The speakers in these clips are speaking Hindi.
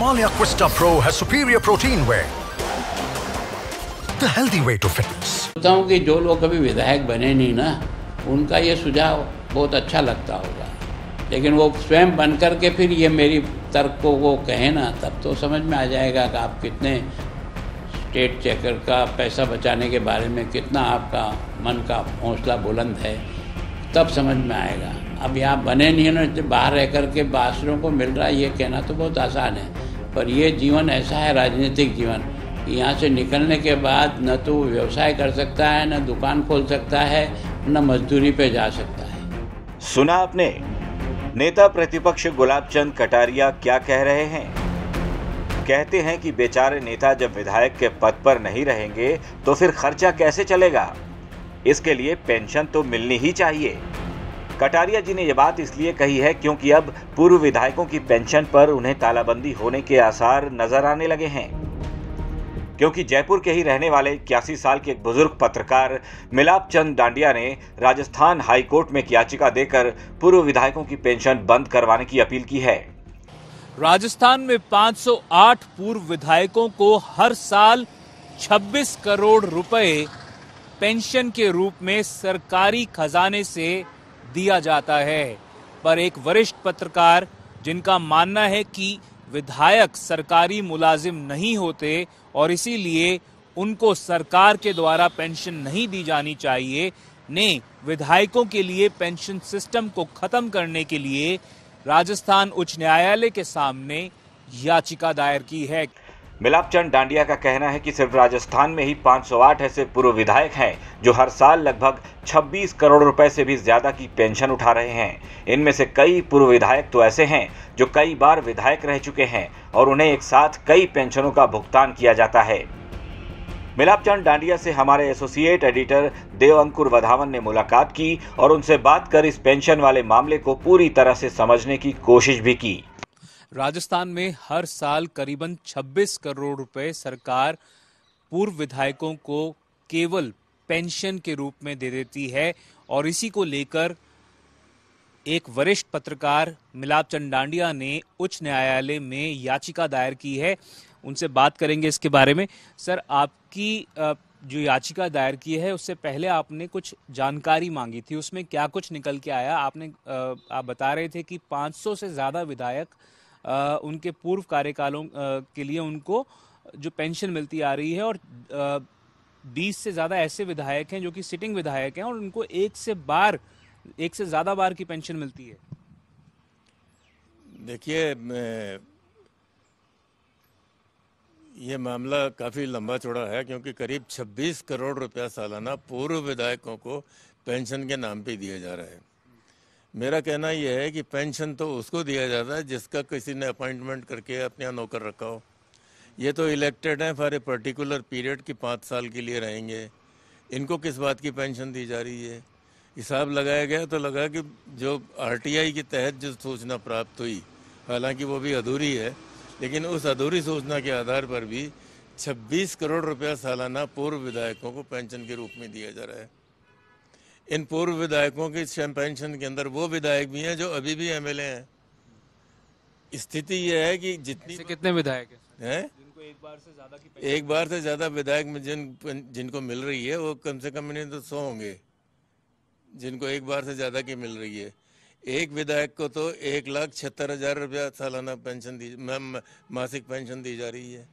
Himalaya Quista Pro has superior protein whey. The healthy way to fitness. सोचता कि जो लोग कभी विधायक बने नहीं ना उनका ये सुझाव बहुत अच्छा लगता होगा लेकिन वो स्वयं बन करके फिर ये मेरी तर्क को वो कहे ना तब तो समझ में आ जाएगा कि आप कितने स्टेट चेकर का पैसा बचाने के बारे में कितना आपका मन का हौसला बुलंद है तब समझ में आएगा अब यहाँ बने नहीं ना बाहर रह करके बासरों को मिल रहा है ये कहना तो बहुत आसान है पर ये जीवन ऐसा है राजनीतिक जीवन यहाँ से निकलने के बाद न तो व्यवसाय कर सकता है न दुकान खोल सकता है न मजदूरी पे जा सकता है सुना आपने नेता प्रतिपक्ष गुलाब चंद कटारिया क्या कह रहे हैं कहते हैं कि बेचारे नेता जब विधायक के पद पर नहीं रहेंगे तो फिर खर्चा कैसे चलेगा इसके लिए पेंशन तो मिलनी ही चाहिए कटारिया जी ने यह बात इसलिए कही है क्योंकि अब पूर्व विधायकों की पेंशन पर उन्हें तालाबंदी होने के आसार नजर आने लगे हैं क्योंकि जयपुर के ही रहने वाले इक्यासी साल के एक बुजुर्ग पत्रकार मिलाप चंद डांडिया ने राजस्थान कोर्ट में एक याचिका देकर पूर्व विधायकों की पेंशन बंद करवाने की अपील की है राजस्थान में 508 पूर्व विधायकों को हर साल 26 करोड़ रुपए पेंशन के रूप में सरकारी खजाने से दिया जाता है पर एक वरिष्ठ पत्रकार जिनका मानना है कि विधायक सरकारी मुलाजिम नहीं होते और इसीलिए उनको सरकार के द्वारा पेंशन नहीं दी जानी चाहिए ने विधायकों के लिए पेंशन सिस्टम को खत्म करने के लिए राजस्थान उच्च न्यायालय के सामने याचिका दायर की है मिलाप चंद डांडिया का कहना है कि सिर्फ राजस्थान में ही 508 ऐसे पूर्व विधायक हैं जो हर साल लगभग 26 करोड़ रुपए से भी ज्यादा की पेंशन उठा रहे हैं इनमें से कई पूर्व विधायक तो ऐसे हैं जो कई बार विधायक रह चुके हैं और उन्हें एक साथ कई पेंशनों का भुगतान किया जाता है मिलाप चंद डांडिया से हमारे एसोसिएट एडिटर देव अंकुर वधावन ने मुलाकात की और उनसे बात कर इस पेंशन वाले मामले को पूरी तरह से समझने की कोशिश भी की राजस्थान में हर साल करीबन 26 करोड़ रुपए सरकार पूर्व विधायकों को केवल पेंशन के रूप में दे देती है और इसी को लेकर एक वरिष्ठ पत्रकार मिलाप चंडांडिया ने उच्च न्यायालय में याचिका दायर की है उनसे बात करेंगे इसके बारे में सर आपकी जो याचिका दायर की है उससे पहले आपने कुछ जानकारी मांगी थी उसमें क्या कुछ निकल के आया आपने आप बता रहे थे कि 500 से ज़्यादा विधायक उनके पूर्व कार्यकालों के लिए उनको जो पेंशन मिलती आ रही है और बीस से ज़्यादा ऐसे विधायक हैं जो कि सिटिंग विधायक हैं और उनको एक से बार एक से ज़्यादा बार की पेंशन मिलती है देखिए ये मामला काफ़ी लंबा चौड़ा है क्योंकि करीब 26 करोड़ रुपया सालाना पूर्व विधायकों को पेंशन के नाम पे दिए जा रहे है मेरा कहना यह है कि पेंशन तो उसको दिया जाता है जिसका किसी ने अपॉइंटमेंट करके अपने यहाँ नौकर रखा हो ये तो इलेक्टेड हैं फॉर ए पर्टिकुलर पीरियड की पाँच साल के लिए रहेंगे इनको किस बात की पेंशन दी जा रही है हिसाब लगाया गया तो लगा कि जो आरटीआई के तहत जो सूचना प्राप्त हुई हालांकि वो भी अधूरी है लेकिन उस अधूरी सूचना के आधार पर भी 26 करोड़ रुपया सालाना पूर्व विधायकों को पेंशन के रूप में दिया जा रहा है इन पूर्व विधायकों की पेंशन के अंदर वो विधायक भी हैं जो अभी भी एम एल ए हैं स्थिति ये है कि जितनी कितने विधायक हैं है? एक बार से ज्यादा की एक बार से ज्यादा विधायक जिन जिनको मिल रही है वो कम से कम तो सौ होंगे जिनको एक बार से ज्यादा की मिल रही है एक विधायक को तो एक लाख छिहत्तर हजार रुपया सालाना पेंशन दी मासिक पेंशन दी जा रही है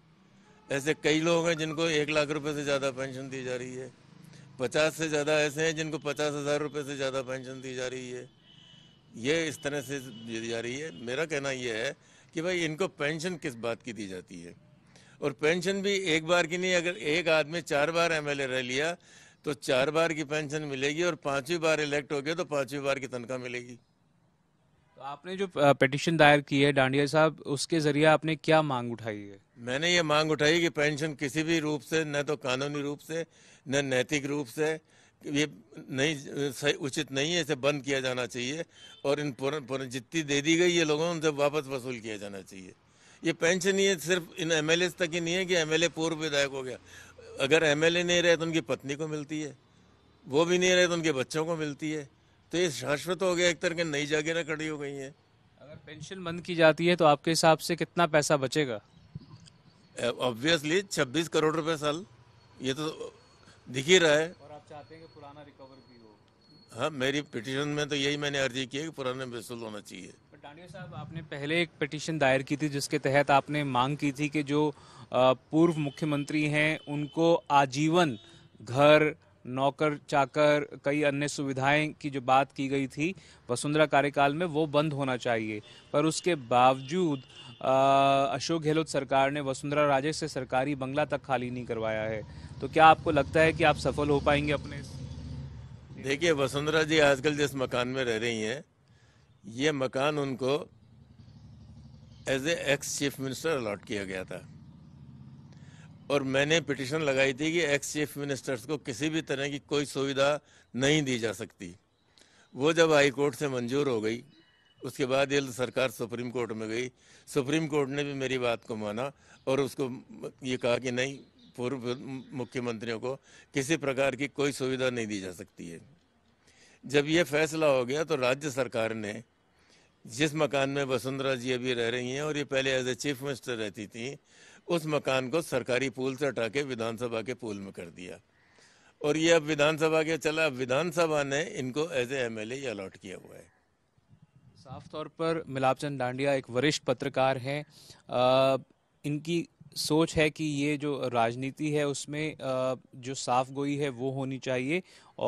ऐसे कई लोग हैं जिनको एक लाख रुपए से ज्यादा पेंशन दी जा रही है पचास से ज़्यादा ऐसे हैं जिनको पचास हज़ार रुपये से ज़्यादा पेंशन दी जा रही है ये इस तरह से दी जा रही है मेरा कहना यह है कि भाई इनको पेंशन किस बात की दी जाती है और पेंशन भी एक बार की नहीं अगर एक आदमी चार बार एमएलए रह लिया तो चार बार की पेंशन मिलेगी और पांचवी बार इलेक्ट हो गया तो पांचवी बार की तनख्वाह मिलेगी तो आपने जो पिटिशन दायर की है डांडिया साहब उसके जरिए आपने क्या मांग उठाई है मैंने ये मांग उठाई कि पेंशन किसी भी रूप से न तो कानूनी रूप से न नैतिक रूप से ये नहीं सही उचित नहीं है इसे बंद किया जाना चाहिए और इन पुनः जितनी दे दी गई ये लोगों उनसे वापस वसूल किया जाना चाहिए ये पेंशन ये सिर्फ इन एम तक ही नहीं है कि एम पूर्व विधायक हो गया अगर एम नहीं रहे तो उनकी पत्नी को मिलती है वो भी नहीं रहे तो उनके बच्चों को मिलती है तो ये शाश्वत हो गया एक तरह के नई जागीरें खड़ी हो गई हैं अगर पेंशन बंद की जाती है तो आपके हिसाब से कितना पैसा बचेगा ऑब्वियसली छब्बीस करोड़ रुपए साल ये तो दिख ही रहा है और आप चाहते हैं कि पुराना रिकवर भी हो हाँ मेरी पिटीशन में तो यही मैंने अर्जी की है कि पुराने वसूल होना चाहिए डांडिया साहब आपने पहले एक पिटीशन दायर की थी जिसके तहत आपने मांग की थी कि जो पूर्व मुख्यमंत्री हैं उनको आजीवन घर नौकर चाकर कई अन्य सुविधाएं की जो बात की गई थी वसुंधरा कार्यकाल में वो बंद होना चाहिए पर उसके बावजूद अशोक गहलोत सरकार ने वसुंधरा राजे से सरकारी बंगला तक खाली नहीं करवाया है तो क्या आपको लगता है कि आप सफल हो पाएंगे अपने देखिए वसुंधरा जी आजकल जिस मकान में रह रही हैं ये मकान उनको as a ex chief minister allot किया गया था और मैंने पिटिशन लगाई थी कि एक्स चीफ मिनिस्टर्स को किसी भी तरह की कोई सुविधा नहीं दी जा सकती वो जब हाई कोर्ट से मंजूर हो गई उसके बाद ये सरकार सुप्रीम कोर्ट में गई सुप्रीम कोर्ट ने भी मेरी बात को माना और उसको ये कहा कि नहीं पूर्व मुख्यमंत्रियों को किसी प्रकार की कोई सुविधा नहीं दी जा सकती है जब ये फैसला हो गया तो राज्य सरकार ने जिस मकान में वसुंधरा जी अभी रह रही हैं और ये पहले एज ए चीफ मिनिस्टर रहती थी उस मकान को सरकारी पूल से हटा के विधानसभा के पूल में कर दिया और ये अब विधानसभा के चला अब विधानसभा ने इनको as a M L allot किया हुआ है साफ तौर पर मिलाप चंद डांडिया एक वरिष्ठ पत्रकार हैं इनकी सोच है कि ये जो राजनीति है उसमें जो साफ गोई है वो होनी चाहिए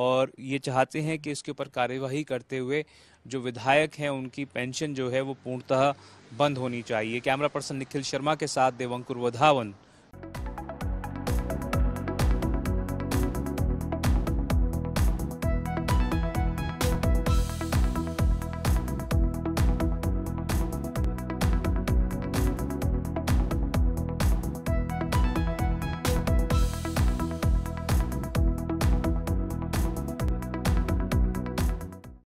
और ये चाहते हैं कि इसके ऊपर कार्यवाही करते हुए जो विधायक हैं उनकी पेंशन जो है वो पूर्णतः बंद होनी चाहिए कैमरा पर्सन निखिल शर्मा के साथ देवंकुर वधावन